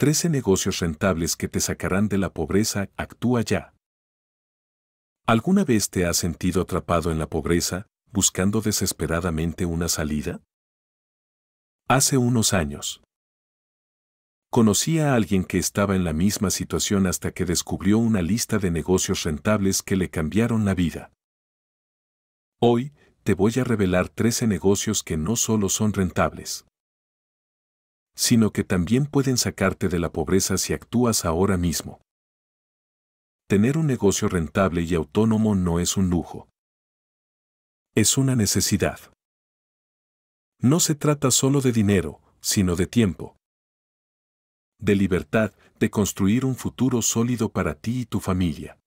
13 negocios rentables que te sacarán de la pobreza, actúa ya. ¿Alguna vez te has sentido atrapado en la pobreza, buscando desesperadamente una salida? Hace unos años. Conocí a alguien que estaba en la misma situación hasta que descubrió una lista de negocios rentables que le cambiaron la vida. Hoy, te voy a revelar 13 negocios que no solo son rentables, sino que también pueden sacarte de la pobreza si actúas ahora mismo. Tener un negocio rentable y autónomo no es un lujo. Es una necesidad. No se trata solo de dinero, sino de tiempo. De libertad, de construir un futuro sólido para ti y tu familia.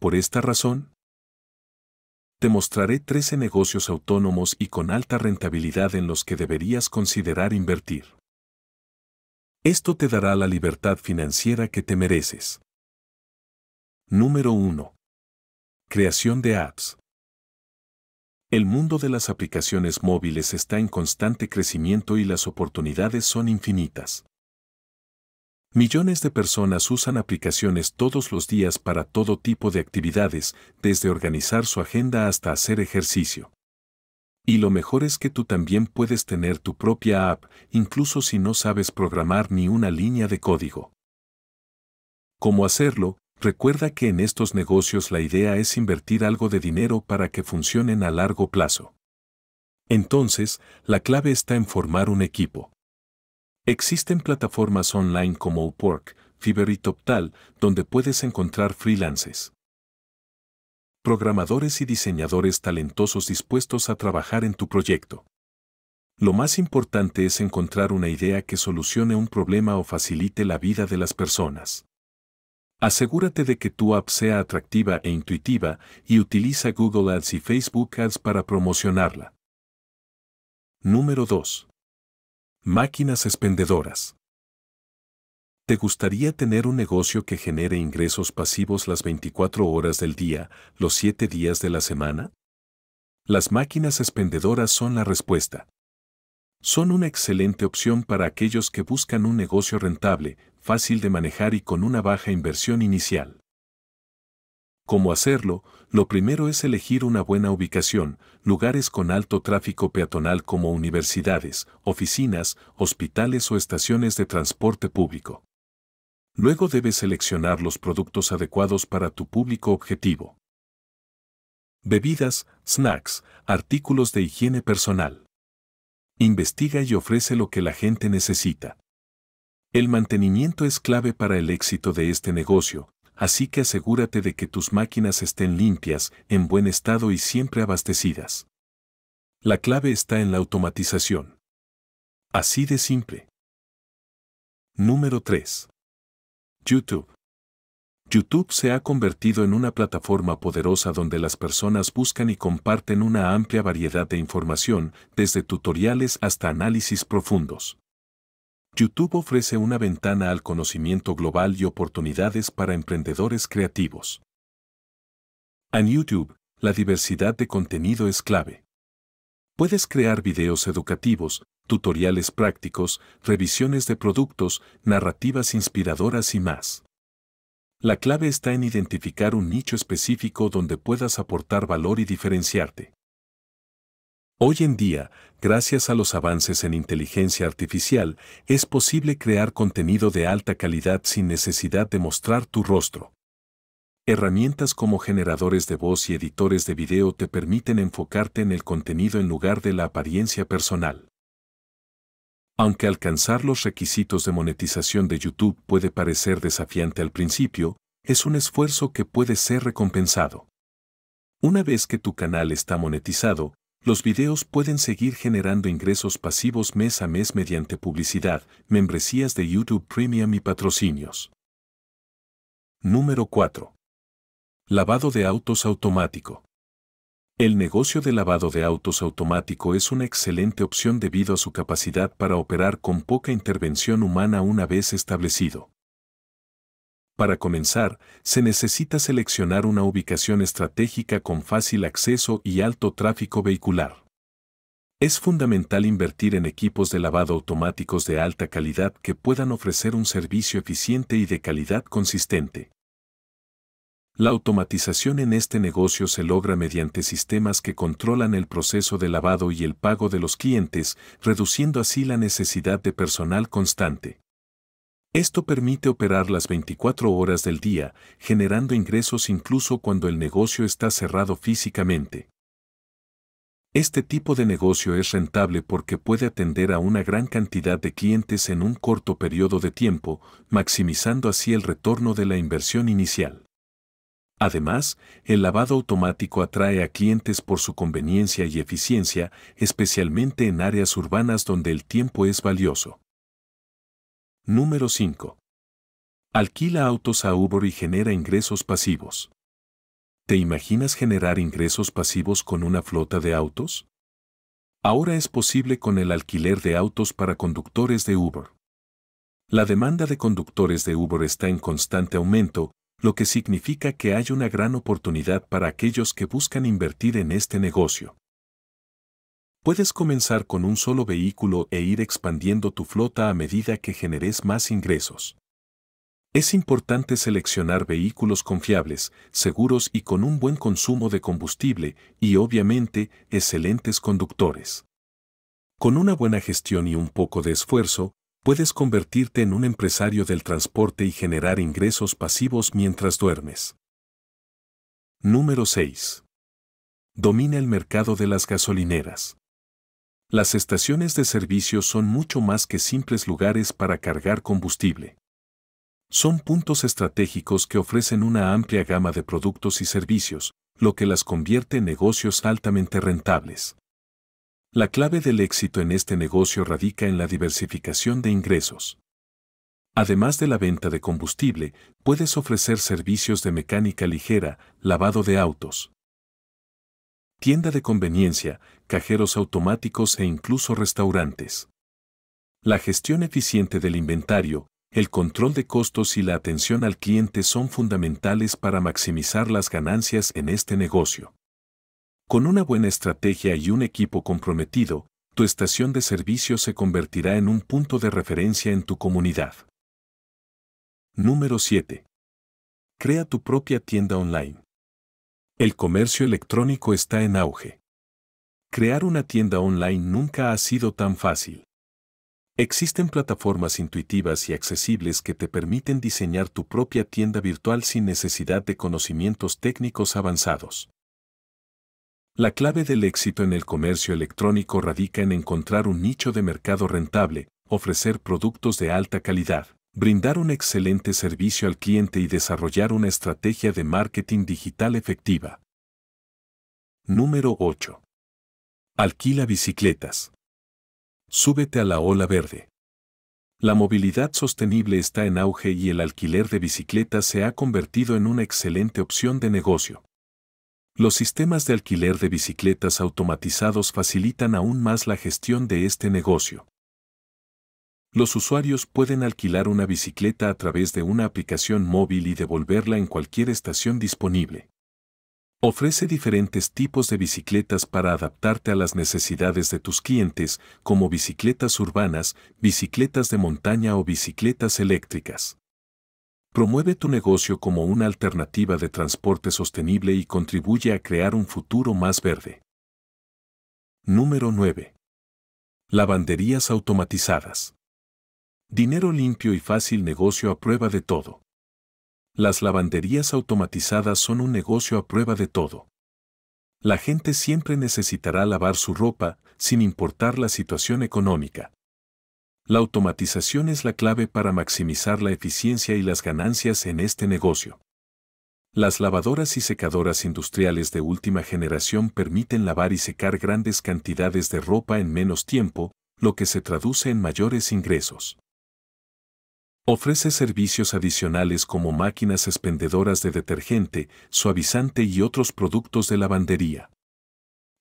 Por esta razón, te mostraré 13 negocios autónomos y con alta rentabilidad en los que deberías considerar invertir. Esto te dará la libertad financiera que te mereces. Número 1. Creación de apps. El mundo de las aplicaciones móviles está en constante crecimiento y las oportunidades son infinitas. Millones de personas usan aplicaciones todos los días para todo tipo de actividades, desde organizar su agenda hasta hacer ejercicio. Y lo mejor es que tú también puedes tener tu propia app, incluso si no sabes programar ni una línea de código. ¿Cómo hacerlo? Recuerda que en estos negocios la idea es invertir algo de dinero para que funcionen a largo plazo. Entonces, la clave está en formar un equipo. Existen plataformas online como Upwork, Fiverr y TopTal, donde puedes encontrar freelances. Programadores y diseñadores talentosos dispuestos a trabajar en tu proyecto. Lo más importante es encontrar una idea que solucione un problema o facilite la vida de las personas. Asegúrate de que tu app sea atractiva e intuitiva y utiliza Google Ads y Facebook Ads para promocionarla. Número 2. Máquinas expendedoras. ¿Te gustaría tener un negocio que genere ingresos pasivos las 24 horas del día, los 7 días de la semana? Las máquinas expendedoras son la respuesta. Son una excelente opción para aquellos que buscan un negocio rentable, fácil de manejar y con una baja inversión inicial. ¿Cómo hacerlo? Lo primero es elegir una buena ubicación, lugares con alto tráfico peatonal como universidades, oficinas, hospitales o estaciones de transporte público. Luego debes seleccionar los productos adecuados para tu público objetivo. Bebidas, snacks, artículos de higiene personal. Investiga y ofrece lo que la gente necesita. El mantenimiento es clave para el éxito de este negocio, así que asegúrate de que tus máquinas estén limpias, en buen estado y siempre abastecidas. La clave está en la automatización. Así de simple. Número 3. YouTube. YouTube se ha convertido en una plataforma poderosa donde las personas buscan y comparten una amplia variedad de información, desde tutoriales hasta análisis profundos. YouTube ofrece una ventana al conocimiento global y oportunidades para emprendedores creativos. En YouTube, la diversidad de contenido es clave. Puedes crear videos educativos, tutoriales prácticos, revisiones de productos, narrativas inspiradoras y más. La clave está en identificar un nicho específico donde puedas aportar valor y diferenciarte. Hoy en día, gracias a los avances en inteligencia artificial, es posible crear contenido de alta calidad sin necesidad de mostrar tu rostro. Herramientas como generadores de voz y editores de video te permiten enfocarte en el contenido en lugar de la apariencia personal. Aunque alcanzar los requisitos de monetización de YouTube puede parecer desafiante al principio, es un esfuerzo que puede ser recompensado. Una vez que tu canal está monetizado, los videos pueden seguir generando ingresos pasivos mes a mes mediante publicidad, membresías de YouTube Premium y patrocinios. Número 4. Lavado de autos automático. El negocio de lavado de autos automático es una excelente opción debido a su capacidad para operar con poca intervención humana una vez establecido. Para comenzar, se necesita seleccionar una ubicación estratégica con fácil acceso y alto tráfico vehicular. Es fundamental invertir en equipos de lavado automáticos de alta calidad que puedan ofrecer un servicio eficiente y de calidad consistente. La automatización en este negocio se logra mediante sistemas que controlan el proceso de lavado y el pago de los clientes, reduciendo así la necesidad de personal constante. Esto permite operar las 24 horas del día, generando ingresos incluso cuando el negocio está cerrado físicamente. Este tipo de negocio es rentable porque puede atender a una gran cantidad de clientes en un corto periodo de tiempo, maximizando así el retorno de la inversión inicial. Además, el lavado automático atrae a clientes por su conveniencia y eficiencia, especialmente en áreas urbanas donde el tiempo es valioso. Número 5. Alquila autos a Uber y genera ingresos pasivos. ¿Te imaginas generar ingresos pasivos con una flota de autos? Ahora es posible con el alquiler de autos para conductores de Uber. La demanda de conductores de Uber está en constante aumento, lo que significa que hay una gran oportunidad para aquellos que buscan invertir en este negocio. Puedes comenzar con un solo vehículo e ir expandiendo tu flota a medida que generes más ingresos. Es importante seleccionar vehículos confiables, seguros y con un buen consumo de combustible y obviamente excelentes conductores. Con una buena gestión y un poco de esfuerzo, puedes convertirte en un empresario del transporte y generar ingresos pasivos mientras duermes. Número 6. Domina el mercado de las gasolineras. Las estaciones de servicio son mucho más que simples lugares para cargar combustible. Son puntos estratégicos que ofrecen una amplia gama de productos y servicios, lo que las convierte en negocios altamente rentables. La clave del éxito en este negocio radica en la diversificación de ingresos. Además de la venta de combustible, puedes ofrecer servicios de mecánica ligera, lavado de autos, tienda de conveniencia, cajeros automáticos e incluso restaurantes. La gestión eficiente del inventario, el control de costos y la atención al cliente son fundamentales para maximizar las ganancias en este negocio. Con una buena estrategia y un equipo comprometido, tu estación de servicio se convertirá en un punto de referencia en tu comunidad. Número 7. Crea tu propia tienda online. El comercio electrónico está en auge. Crear una tienda online nunca ha sido tan fácil. Existen plataformas intuitivas y accesibles que te permiten diseñar tu propia tienda virtual sin necesidad de conocimientos técnicos avanzados. La clave del éxito en el comercio electrónico radica en encontrar un nicho de mercado rentable, ofrecer productos de alta calidad brindar un excelente servicio al cliente y desarrollar una estrategia de marketing digital efectiva. Número 8. Alquila bicicletas. Súbete a la ola verde. La movilidad sostenible está en auge y el alquiler de bicicletas se ha convertido en una excelente opción de negocio. Los sistemas de alquiler de bicicletas automatizados facilitan aún más la gestión de este negocio. Los usuarios pueden alquilar una bicicleta a través de una aplicación móvil y devolverla en cualquier estación disponible. Ofrece diferentes tipos de bicicletas para adaptarte a las necesidades de tus clientes, como bicicletas urbanas, bicicletas de montaña o bicicletas eléctricas. Promueve tu negocio como una alternativa de transporte sostenible y contribuye a crear un futuro más verde. Número 9. Lavanderías automatizadas. Dinero limpio y fácil negocio a prueba de todo. Las lavanderías automatizadas son un negocio a prueba de todo. La gente siempre necesitará lavar su ropa, sin importar la situación económica. La automatización es la clave para maximizar la eficiencia y las ganancias en este negocio. Las lavadoras y secadoras industriales de última generación permiten lavar y secar grandes cantidades de ropa en menos tiempo, lo que se traduce en mayores ingresos. Ofrece servicios adicionales como máquinas expendedoras de detergente, suavizante y otros productos de lavandería.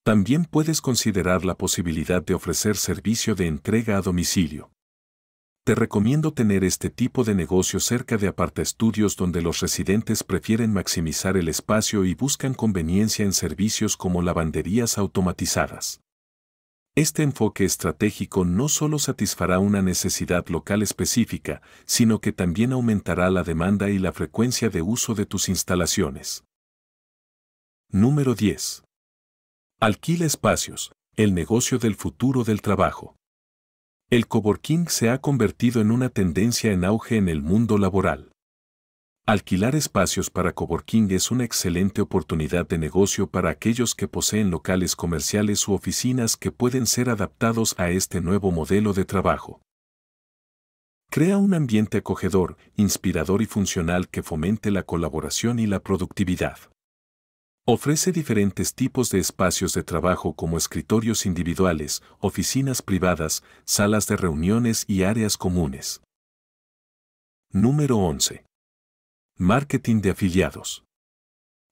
También puedes considerar la posibilidad de ofrecer servicio de entrega a domicilio. Te recomiendo tener este tipo de negocio cerca de estudios donde los residentes prefieren maximizar el espacio y buscan conveniencia en servicios como lavanderías automatizadas. Este enfoque estratégico no solo satisfará una necesidad local específica, sino que también aumentará la demanda y la frecuencia de uso de tus instalaciones. Número 10. Alquila espacios, el negocio del futuro del trabajo. El coworking se ha convertido en una tendencia en auge en el mundo laboral. Alquilar espacios para coworking es una excelente oportunidad de negocio para aquellos que poseen locales comerciales u oficinas que pueden ser adaptados a este nuevo modelo de trabajo. Crea un ambiente acogedor, inspirador y funcional que fomente la colaboración y la productividad. Ofrece diferentes tipos de espacios de trabajo como escritorios individuales, oficinas privadas, salas de reuniones y áreas comunes. Número 11. Marketing de afiliados.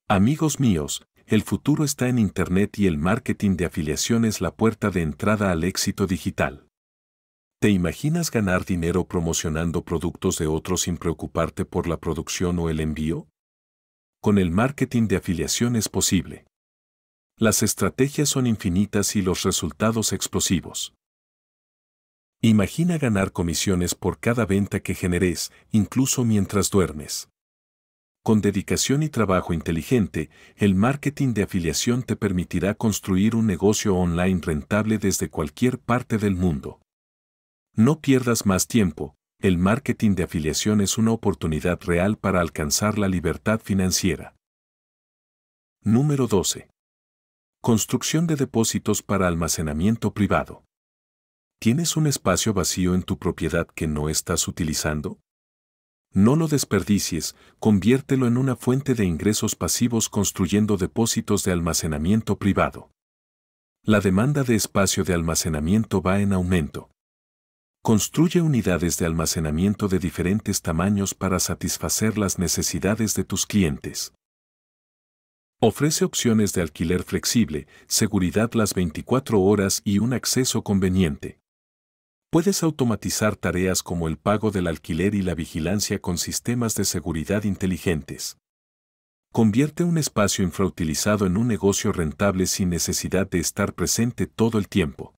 Amigos míos, el futuro está en Internet y el marketing de afiliación es la puerta de entrada al éxito digital. ¿Te imaginas ganar dinero promocionando productos de otros sin preocuparte por la producción o el envío? Con el marketing de afiliación es posible. Las estrategias son infinitas y los resultados explosivos. Imagina ganar comisiones por cada venta que generes, incluso mientras duermes. Con dedicación y trabajo inteligente, el marketing de afiliación te permitirá construir un negocio online rentable desde cualquier parte del mundo. No pierdas más tiempo, el marketing de afiliación es una oportunidad real para alcanzar la libertad financiera. Número 12. Construcción de depósitos para almacenamiento privado. ¿Tienes un espacio vacío en tu propiedad que no estás utilizando? No lo desperdicies, conviértelo en una fuente de ingresos pasivos construyendo depósitos de almacenamiento privado. La demanda de espacio de almacenamiento va en aumento. Construye unidades de almacenamiento de diferentes tamaños para satisfacer las necesidades de tus clientes. Ofrece opciones de alquiler flexible, seguridad las 24 horas y un acceso conveniente. Puedes automatizar tareas como el pago del alquiler y la vigilancia con sistemas de seguridad inteligentes. Convierte un espacio infrautilizado en un negocio rentable sin necesidad de estar presente todo el tiempo.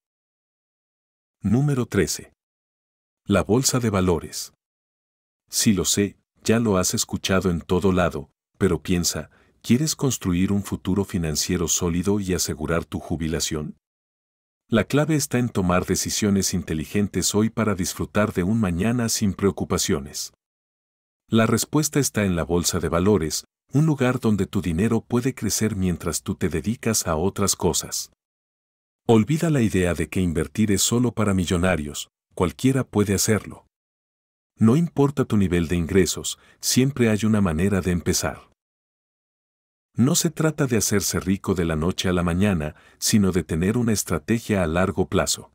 Número 13. La bolsa de valores. Si lo sé, ya lo has escuchado en todo lado, pero piensa, ¿quieres construir un futuro financiero sólido y asegurar tu jubilación? La clave está en tomar decisiones inteligentes hoy para disfrutar de un mañana sin preocupaciones. La respuesta está en la bolsa de valores, un lugar donde tu dinero puede crecer mientras tú te dedicas a otras cosas. Olvida la idea de que invertir es solo para millonarios, cualquiera puede hacerlo. No importa tu nivel de ingresos, siempre hay una manera de empezar. No se trata de hacerse rico de la noche a la mañana, sino de tener una estrategia a largo plazo.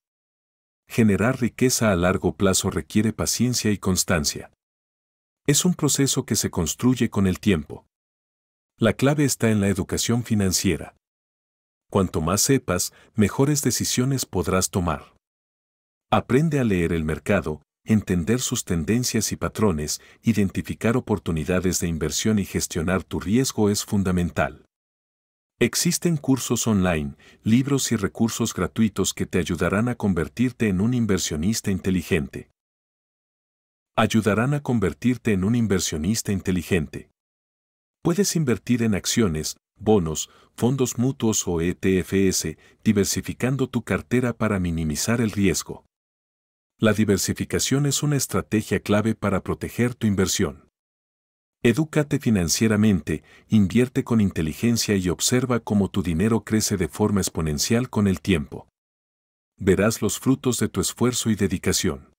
Generar riqueza a largo plazo requiere paciencia y constancia. Es un proceso que se construye con el tiempo. La clave está en la educación financiera. Cuanto más sepas, mejores decisiones podrás tomar. Aprende a leer el mercado, entender sus tendencias y patrones, identificar oportunidades de inversión y gestionar tu riesgo es fundamental. Existen cursos online, libros y recursos gratuitos que te ayudarán a convertirte en un inversionista inteligente. Ayudarán a convertirte en un inversionista inteligente. Puedes invertir en acciones, bonos, fondos mutuos o ETFs, diversificando tu cartera para minimizar el riesgo. La diversificación es una estrategia clave para proteger tu inversión. Edúcate financieramente, invierte con inteligencia y observa cómo tu dinero crece de forma exponencial con el tiempo. Verás los frutos de tu esfuerzo y dedicación.